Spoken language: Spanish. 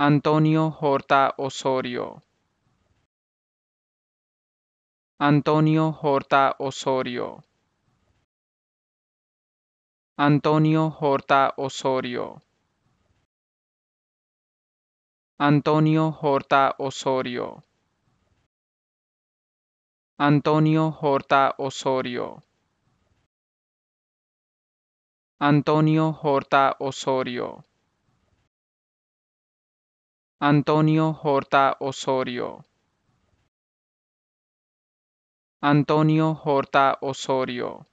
Antonio Horta Osorio. Antonio Horta Osorio. Antonio Horta Osorio. Antonio Horta Osorio. Antonio Horta Osorio. Antonio Horta Osorio. Antonio Horta Osorio. Antonio Horta Osorio.